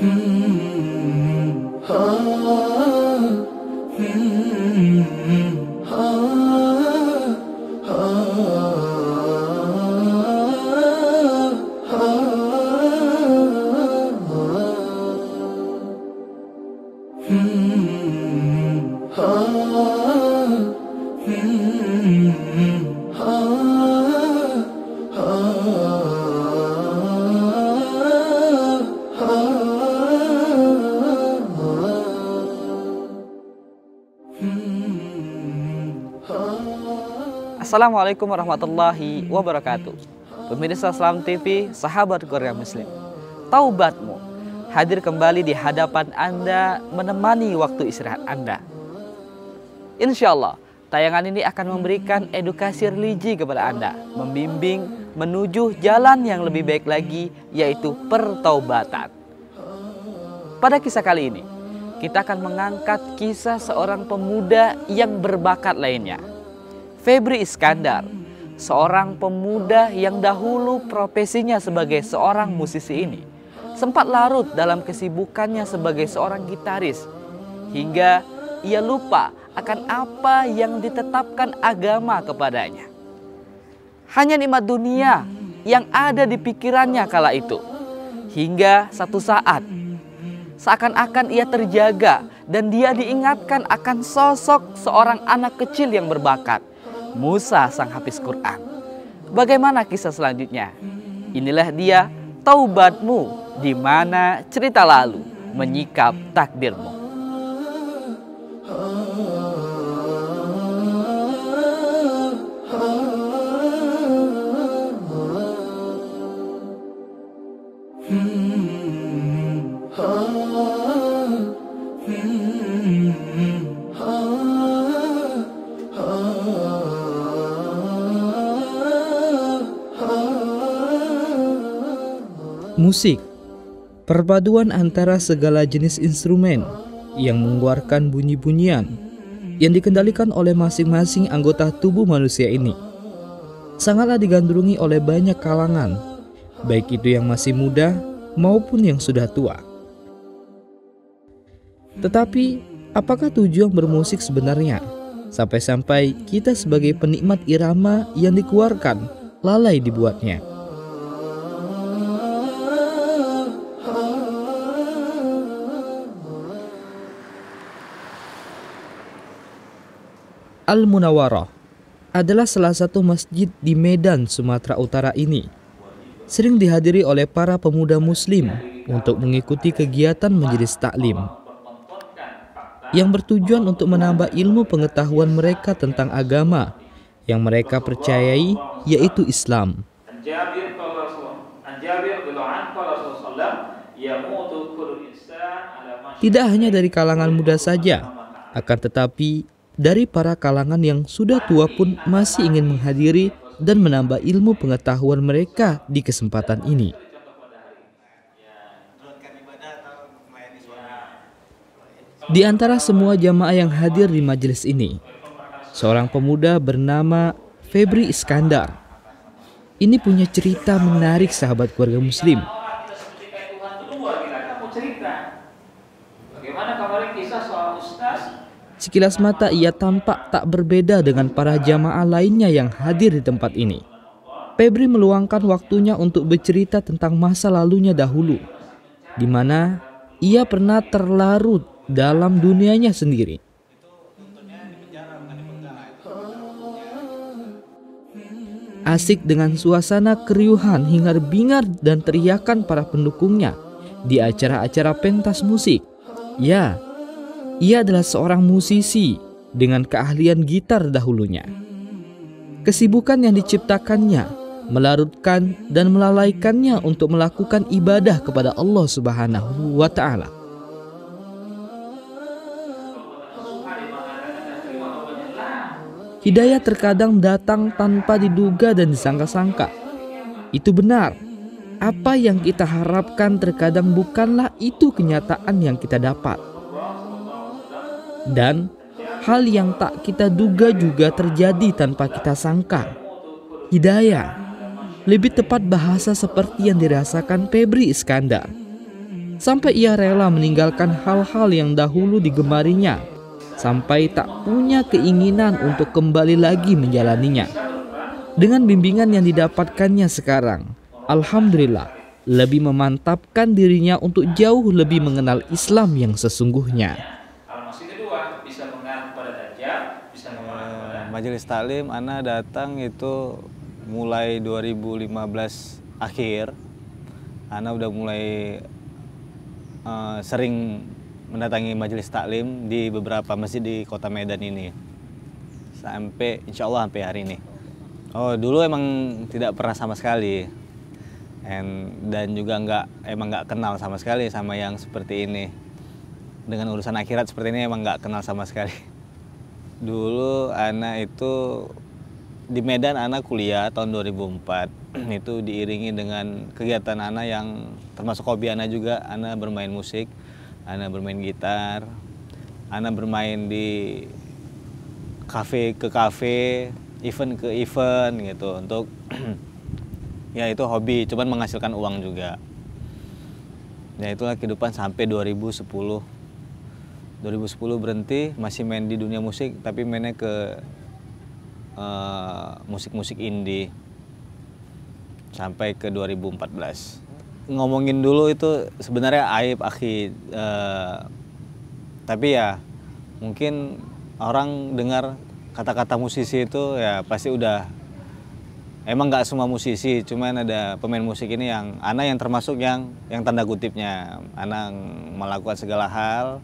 Mm-hmm. Assalamualaikum warahmatullahi wabarakatuh. Pemirsa Salam TV, sahabat Korea Muslim. Taubatmu hadir kembali di hadapan Anda menemani waktu istirahat Anda. Insya Allah, tayangan ini akan memberikan edukasi religi kepada Anda, membimbing menuju jalan yang lebih baik lagi, yaitu pertaubatan. Pada kisah kali ini, kita akan mengangkat kisah seorang pemuda yang berbakat lainnya, Febri Iskandar, seorang pemuda yang dahulu profesinya sebagai seorang musisi ini, sempat larut dalam kesibukannya sebagai seorang gitaris hingga ia lupa akan apa yang ditetapkan agama kepadanya. Hanya nikmat dunia yang ada di pikirannya kala itu. Hingga satu saat, seakan-akan ia terjaga dan dia diingatkan akan sosok seorang anak kecil yang berbakat. Musa sang hafiz Quran. Bagaimana kisah selanjutnya? Inilah dia taubatmu di mana cerita lalu menyikap takdirmu. musik, perpaduan antara segala jenis instrumen yang mengeluarkan bunyi-bunyian yang dikendalikan oleh masing-masing anggota tubuh manusia ini. Sangatlah digandrungi oleh banyak kalangan, baik itu yang masih muda maupun yang sudah tua. Tetapi, apakah tujuan bermusik sebenarnya? Sampai-sampai kita sebagai penikmat irama yang dikeluarkan, lalai dibuatnya. Al-Munawarah adalah salah satu masjid di Medan, Sumatera Utara ini. Sering dihadiri oleh para pemuda muslim untuk mengikuti kegiatan menjadi taklim yang bertujuan untuk menambah ilmu pengetahuan mereka tentang agama yang mereka percayai yaitu Islam. Tidak hanya dari kalangan muda saja, akan tetapi dari para kalangan yang sudah tua pun masih ingin menghadiri dan menambah ilmu pengetahuan mereka di kesempatan ini. Di antara semua jamaah yang hadir di majelis ini, seorang pemuda bernama Febri Iskandar. Ini punya cerita menarik sahabat keluarga muslim Sekilas mata ia tampak tak berbeda dengan para jamaah lainnya yang hadir di tempat ini. Pebri meluangkan waktunya untuk bercerita tentang masa lalunya dahulu, di mana ia pernah terlarut dalam dunianya sendiri. Asik dengan suasana keriuhan hingar-bingar dan teriakan para pendukungnya di acara-acara pentas musik. Ya, ia adalah seorang musisi dengan keahlian gitar dahulunya. Kesibukan yang diciptakannya melarutkan dan melalaikannya untuk melakukan ibadah kepada Allah Subhanahu wa taala. Hidayah terkadang datang tanpa diduga dan disangka-sangka. Itu benar. Apa yang kita harapkan terkadang bukanlah itu kenyataan yang kita dapat dan hal yang tak kita duga juga terjadi tanpa kita sangka. Hidayah, lebih tepat bahasa seperti yang dirasakan Febri Iskandar. Sampai ia rela meninggalkan hal-hal yang dahulu digemarinya, sampai tak punya keinginan untuk kembali lagi menjalaninya. Dengan bimbingan yang didapatkannya sekarang, Alhamdulillah, lebih memantapkan dirinya untuk jauh lebih mengenal Islam yang sesungguhnya. Majelis Taklim Ana datang itu mulai 2015 akhir. Ana udah mulai uh, sering mendatangi majelis taklim di beberapa masjid di Kota Medan ini. Sampai insya Allah sampai hari ini. Oh dulu emang tidak pernah sama sekali. And, dan juga nggak emang nggak kenal sama sekali sama yang seperti ini dengan urusan akhirat seperti ini emang nggak kenal sama sekali Dulu anak itu di Medan anak kuliah tahun 2004 itu diiringi dengan kegiatan anak yang termasuk hobi anak juga anak bermain musik anak bermain gitar anak bermain di kafe ke kafe event ke event gitu untuk ya itu hobi cuman menghasilkan uang juga ya itulah kehidupan sampai 2010 2010 berhenti, masih main di dunia musik, tapi mainnya ke eh, musik-musik uh, sampai ke indie sampai ke 2014. Ngomongin dulu itu sebenarnya aib akhi, uh, tapi ya mungkin orang dengar kata-kata musisi itu ya pasti udah emang nggak semua musisi, cuman ada pemain musik ini yang anak yang termasuk yang yang tanda kutipnya anak melakukan segala hal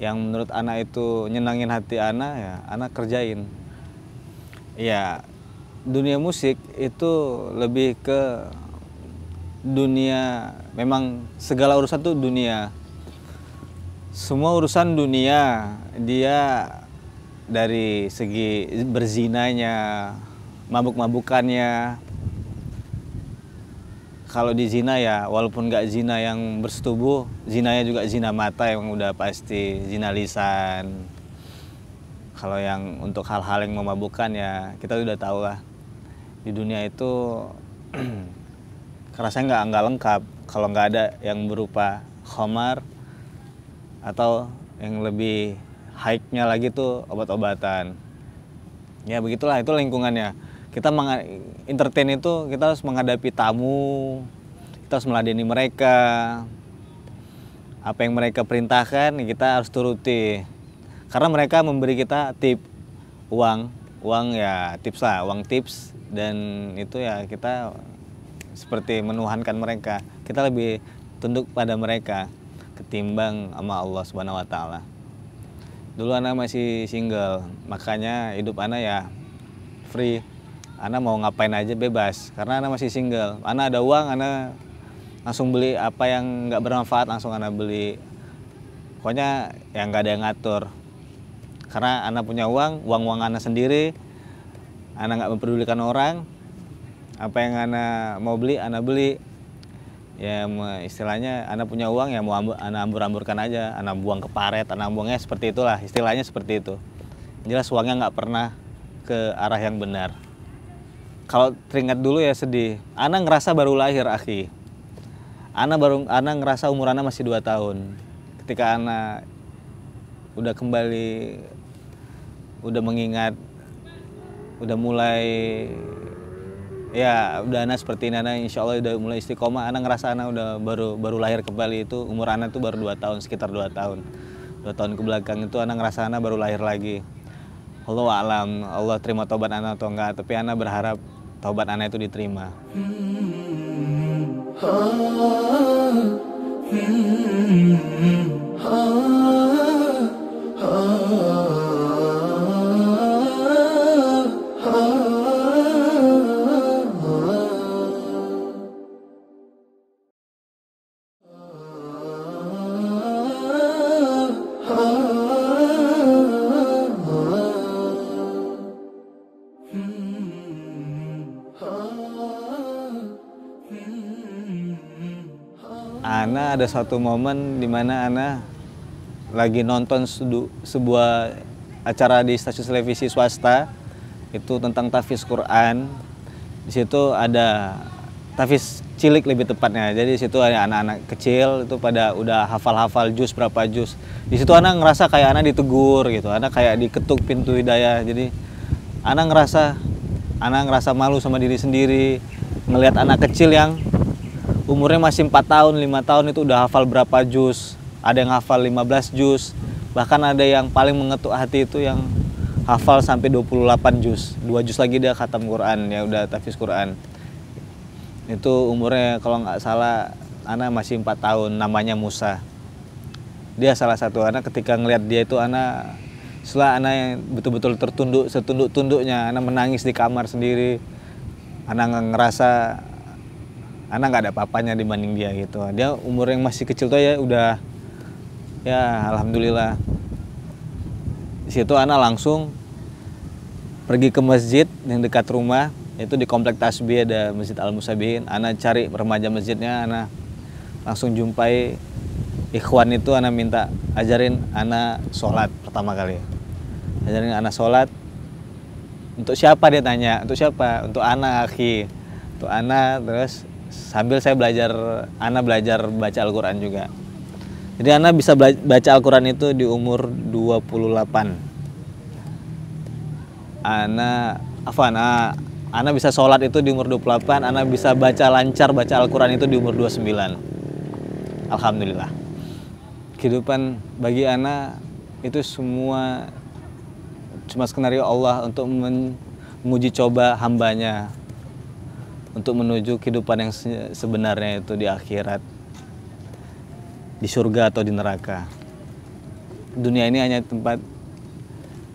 yang menurut anak itu nyenangin hati anak ya anak kerjain ya dunia musik itu lebih ke dunia memang segala urusan tuh dunia semua urusan dunia dia dari segi berzinanya mabuk-mabukannya kalau di zina ya walaupun nggak zina yang bersetubuh zinanya juga zina mata yang udah pasti zina lisan kalau yang untuk hal-hal yang memabukkan ya kita udah tahu lah di dunia itu kerasa nggak nggak lengkap kalau nggak ada yang berupa khomar atau yang lebih high-nya lagi tuh obat-obatan ya begitulah itu lingkungannya kita entertain itu kita harus menghadapi tamu, kita harus meladeni mereka. Apa yang mereka perintahkan kita harus turuti. Karena mereka memberi kita tip uang, uang ya tips lah, uang tips dan itu ya kita seperti menuhankan mereka. Kita lebih tunduk pada mereka ketimbang sama Allah Subhanahu wa taala. Dulu anak masih single, makanya hidup anak ya free Ana mau ngapain aja bebas karena Ana masih single. Ana ada uang, Ana langsung beli apa yang nggak bermanfaat langsung Ana beli. Pokoknya yang nggak ada yang ngatur. Karena Ana punya uang, uang uang Ana sendiri. Ana nggak memperdulikan orang. Apa yang Ana mau beli, Ana beli. Ya istilahnya Ana punya uang ya mau ambur, Ana ambur-amburkan aja. Ana buang ke paret, Ana buangnya seperti itulah. Istilahnya seperti itu. Jelas uangnya nggak pernah ke arah yang benar kalau teringat dulu ya sedih. Ana ngerasa baru lahir, Aki. Ana baru Ana ngerasa umur Ana masih dua tahun. Ketika Ana udah kembali udah mengingat udah mulai ya udah Ana seperti ini Ana insya Allah udah mulai istiqomah Ana ngerasa Ana udah baru baru lahir kembali itu umur Ana tuh baru dua tahun sekitar dua tahun dua tahun ke belakang itu Ana ngerasa Ana baru lahir lagi Allah alam Allah terima tobat anak atau enggak tapi anak berharap taubat anak itu diterima. Hmm. ada satu momen di mana Ana lagi nonton sebuah acara di stasiun televisi swasta itu tentang tafis Quran. Di situ ada tafis cilik lebih tepatnya. Jadi di situ ada anak-anak kecil itu pada udah hafal-hafal jus berapa jus. Di situ anak ngerasa kayak anak ditegur gitu. Anak kayak diketuk pintu hidayah. Jadi anak ngerasa anak ngerasa malu sama diri sendiri ngelihat anak kecil yang umurnya masih 4 tahun, 5 tahun itu udah hafal berapa jus. Ada yang hafal 15 jus. Bahkan ada yang paling mengetuk hati itu yang hafal sampai 28 jus. Dua jus lagi dia khatam Quran, ya udah tafis Quran. Itu umurnya kalau nggak salah anak masih 4 tahun, namanya Musa. Dia salah satu anak ketika ngelihat dia itu anak setelah anak yang betul-betul tertunduk, setunduk-tunduknya, anak menangis di kamar sendiri. Anak ngerasa anak nggak ada papanya dibanding dia gitu dia umur yang masih kecil tuh ya udah ya alhamdulillah di situ anak langsung pergi ke masjid yang dekat rumah itu di komplek tasbih ada masjid al musabihin anak cari remaja masjidnya anak langsung jumpai ikhwan itu anak minta ajarin anak sholat pertama kali ajarin anak sholat untuk siapa dia tanya untuk siapa untuk anak aki untuk anak terus sambil saya belajar Ana belajar baca Al-Qur'an juga. Jadi Ana bisa baca Al-Qur'an itu di umur 28. Ana apa, Ana, Ana bisa sholat itu di umur 28, Ana bisa baca lancar baca Al-Qur'an itu di umur 29. Alhamdulillah. Kehidupan bagi Ana itu semua cuma skenario Allah untuk menguji coba hambanya untuk menuju kehidupan yang sebenarnya itu di akhirat, di surga atau di neraka. Dunia ini hanya tempat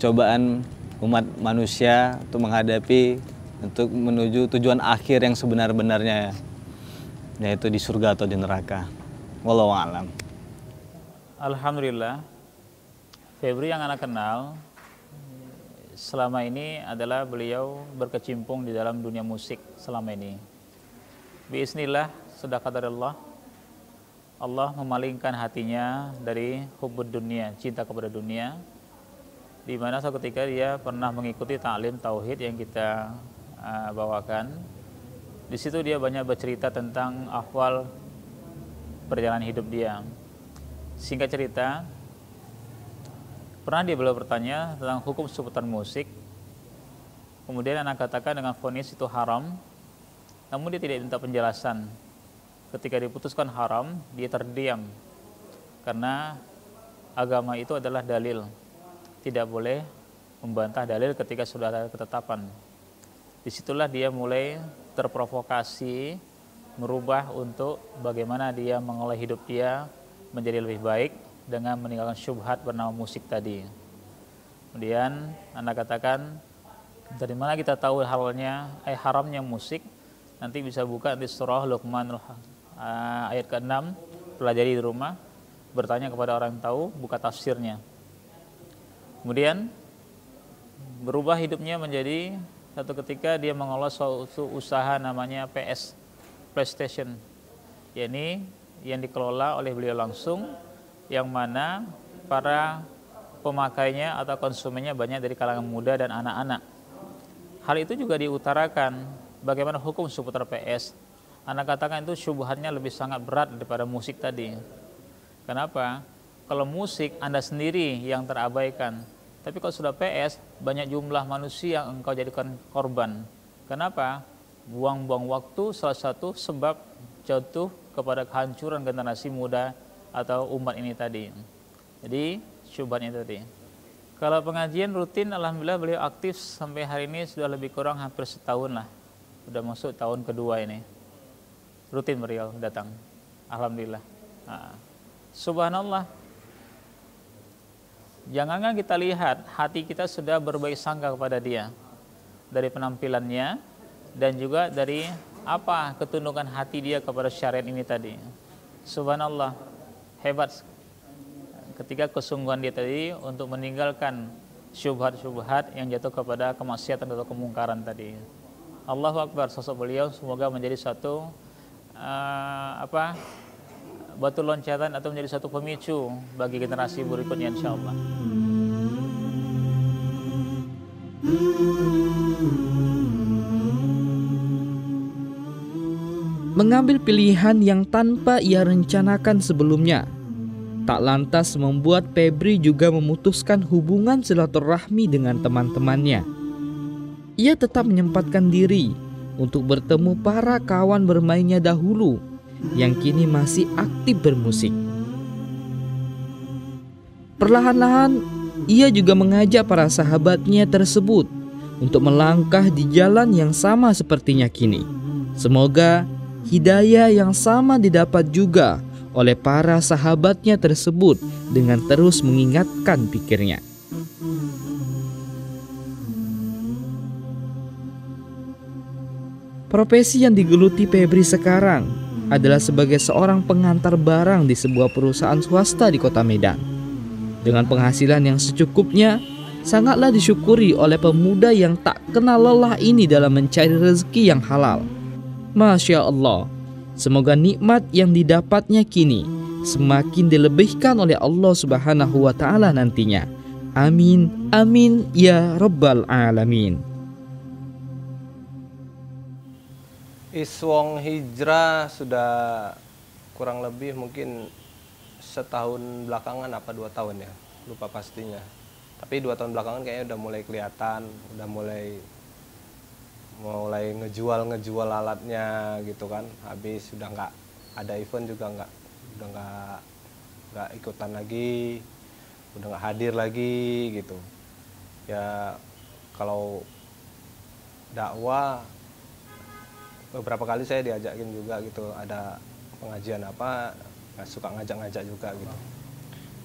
cobaan umat manusia untuk menghadapi untuk menuju tujuan akhir yang sebenar-benarnya yaitu di surga atau di neraka. Wallahu alam. Alhamdulillah. Febri yang anak kenal selama ini adalah beliau berkecimpung di dalam dunia musik selama ini. Bismillah, sudah kata Allah, Allah memalingkan hatinya dari hubud dunia, cinta kepada dunia, di mana suatu ketika dia pernah mengikuti ta'lim tauhid yang kita uh, bawakan. Di situ dia banyak bercerita tentang ahwal perjalanan hidup dia. Singkat cerita, Pernah dia beliau bertanya tentang hukum seputar musik. Kemudian anak katakan dengan vonis itu haram. Namun dia tidak minta penjelasan. Ketika diputuskan haram, dia terdiam. Karena agama itu adalah dalil. Tidak boleh membantah dalil ketika sudah ada ketetapan. Disitulah dia mulai terprovokasi merubah untuk bagaimana dia mengolah hidup dia menjadi lebih baik dengan meninggalkan syubhat bernama musik tadi. Kemudian Anda katakan dari mana kita tahu halnya eh haramnya musik? Nanti bisa buka di surah Luqman uh, ayat ke-6 pelajari di rumah bertanya kepada orang yang tahu buka tafsirnya. Kemudian berubah hidupnya menjadi satu ketika dia mengelola suatu usaha namanya PS PlayStation yakni yang dikelola oleh beliau langsung yang mana para pemakainya atau konsumennya banyak dari kalangan muda dan anak-anak. Hal itu juga diutarakan bagaimana hukum seputar PS. Anak katakan itu syubhatnya lebih sangat berat daripada musik tadi. Kenapa? Kalau musik Anda sendiri yang terabaikan. Tapi kalau sudah PS, banyak jumlah manusia yang engkau jadikan korban. Kenapa? Buang-buang waktu salah satu sebab jatuh kepada kehancuran generasi muda atau umat ini tadi. Jadi syubhatnya itu tadi. Kalau pengajian rutin, alhamdulillah beliau aktif sampai hari ini sudah lebih kurang hampir setahun lah. Sudah masuk tahun kedua ini. Rutin beliau datang. Alhamdulillah. Nah, subhanallah. janganlah kita lihat, hati kita sudah berbaik sangka kepada dia. Dari penampilannya dan juga dari apa ketundukan hati dia kepada syariat ini tadi. Subhanallah hebat ketika kesungguhan dia tadi untuk meninggalkan syubhat-syubhat yang jatuh kepada kemaksiatan atau kemungkaran tadi. Allahu Akbar sosok beliau semoga menjadi satu uh, apa batu loncatan atau menjadi satu pemicu bagi generasi berikutnya insya Allah. mengambil pilihan yang tanpa ia rencanakan sebelumnya. Tak lantas membuat Febri juga memutuskan hubungan silaturahmi dengan teman-temannya. Ia tetap menyempatkan diri untuk bertemu para kawan bermainnya dahulu yang kini masih aktif bermusik. Perlahan-lahan, ia juga mengajak para sahabatnya tersebut untuk melangkah di jalan yang sama sepertinya kini. Semoga Hidayah yang sama didapat juga oleh para sahabatnya tersebut dengan terus mengingatkan pikirnya. Profesi yang digeluti Febri sekarang adalah sebagai seorang pengantar barang di sebuah perusahaan swasta di kota Medan. Dengan penghasilan yang secukupnya, sangatlah disyukuri oleh pemuda yang tak kenal lelah ini dalam mencari rezeki yang halal. Masya Allah, semoga nikmat yang didapatnya kini semakin dilebihkan oleh Allah Subhanahu wa taala nantinya. Amin, amin ya rabbal alamin. Iswong hijrah sudah kurang lebih mungkin setahun belakangan apa dua tahun ya lupa pastinya tapi dua tahun belakangan kayaknya udah mulai kelihatan udah mulai mulai ngejual ngejual alatnya gitu kan habis sudah nggak ada event juga nggak udah nggak nggak ikutan lagi udah nggak hadir lagi gitu ya kalau dakwah beberapa kali saya diajakin juga gitu ada pengajian apa nggak suka ngajak-ngajak juga gitu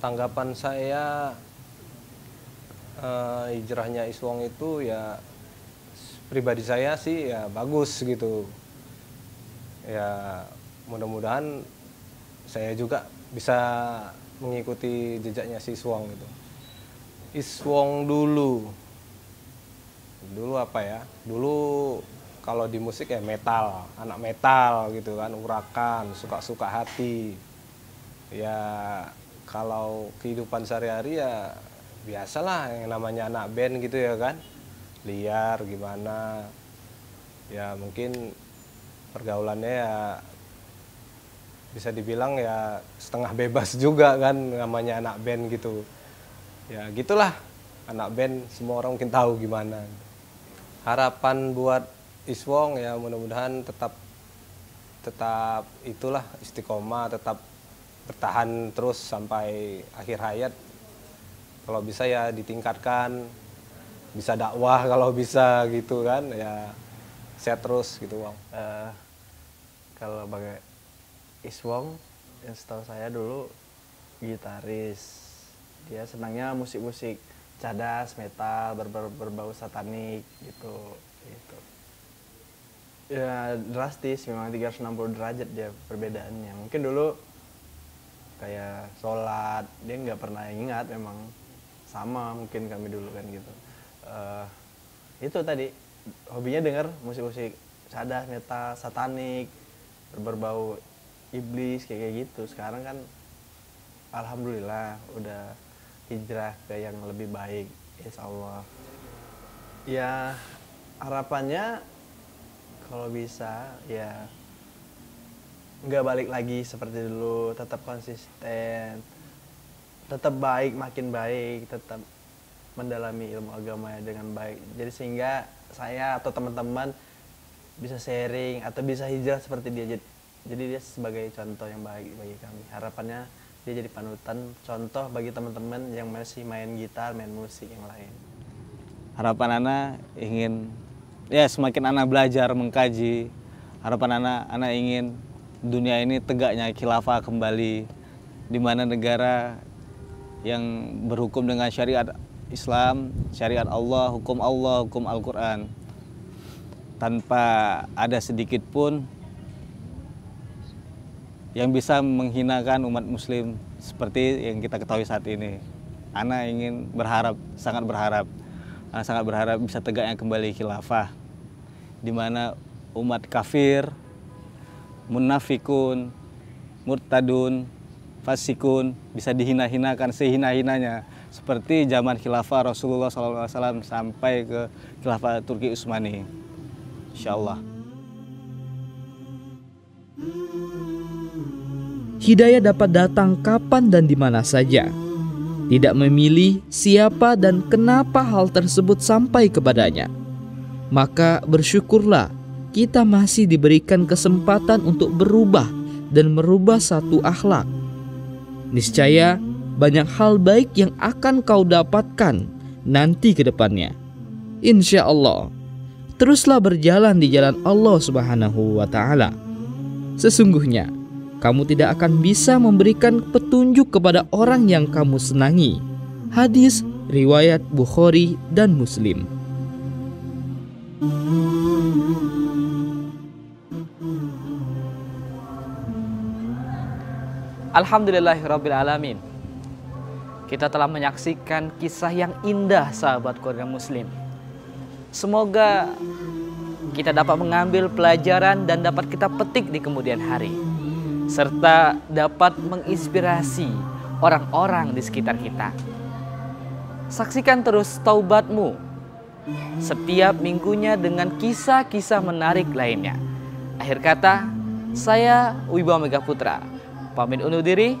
tanggapan saya uh, hijrahnya Iswong itu ya pribadi saya sih ya bagus gitu ya mudah-mudahan saya juga bisa mengikuti jejaknya si Suwong gitu Iswong dulu dulu apa ya dulu kalau di musik ya metal anak metal gitu kan urakan suka-suka hati ya kalau kehidupan sehari-hari ya biasalah yang namanya anak band gitu ya kan liar gimana ya mungkin pergaulannya ya bisa dibilang ya setengah bebas juga kan namanya anak band gitu ya gitulah anak band semua orang mungkin tahu gimana harapan buat Iswong ya mudah-mudahan tetap tetap itulah istiqomah tetap bertahan terus sampai akhir hayat kalau bisa ya ditingkatkan bisa dakwah kalau bisa gitu kan ya saya terus gitu Wong. Uh, kalau bagai Iswong yang setahu saya dulu gitaris dia senangnya musik-musik cadas metal ber -ber berbau satanik gitu gitu ya drastis memang 360 derajat dia perbedaannya mungkin dulu kayak sholat dia nggak pernah ingat memang sama mungkin kami dulu kan gitu uh, itu tadi hobinya denger musik-musik sadah metal satanik berbau iblis kayak -kaya gitu sekarang kan alhamdulillah udah hijrah ke yang lebih baik insya ya harapannya kalau bisa ya nggak balik lagi seperti dulu tetap konsisten tetap baik makin baik tetap mendalami ilmu agama ya dengan baik. Jadi sehingga saya atau teman-teman bisa sharing atau bisa hijrah seperti dia. Jadi dia sebagai contoh yang baik bagi kami. Harapannya dia jadi panutan contoh bagi teman-teman yang masih main gitar, main musik yang lain. Harapan Ana ingin ya semakin Ana belajar mengkaji, harapan Ana Ana ingin dunia ini tegaknya khilafah kembali di mana negara yang berhukum dengan syariat Islam, syariat Allah, hukum Allah, hukum Al-Quran tanpa ada sedikit pun yang bisa menghinakan umat muslim seperti yang kita ketahui saat ini. Ana ingin berharap, sangat berharap, Ana sangat berharap bisa tegaknya kembali khilafah di mana umat kafir, munafikun, murtadun, fasikun bisa dihina-hinakan sehina-hinanya seperti zaman khilafah Rasulullah SAW sampai ke khilafah Turki Utsmani. Insya Allah. Hidayah dapat datang kapan dan di mana saja. Tidak memilih siapa dan kenapa hal tersebut sampai kepadanya. Maka bersyukurlah kita masih diberikan kesempatan untuk berubah dan merubah satu akhlak. Niscaya banyak hal baik yang akan kau dapatkan nanti ke depannya. Insya Allah, teruslah berjalan di jalan Allah Subhanahu wa Ta'ala. Sesungguhnya, kamu tidak akan bisa memberikan petunjuk kepada orang yang kamu senangi. Hadis riwayat Bukhari dan Muslim. Alhamdulillahirabbil kita telah menyaksikan kisah yang indah sahabat keluarga muslim. Semoga kita dapat mengambil pelajaran dan dapat kita petik di kemudian hari. Serta dapat menginspirasi orang-orang di sekitar kita. Saksikan terus taubatmu setiap minggunya dengan kisah-kisah menarik lainnya. Akhir kata, saya Wibawa Megaputra. Pamit undur diri,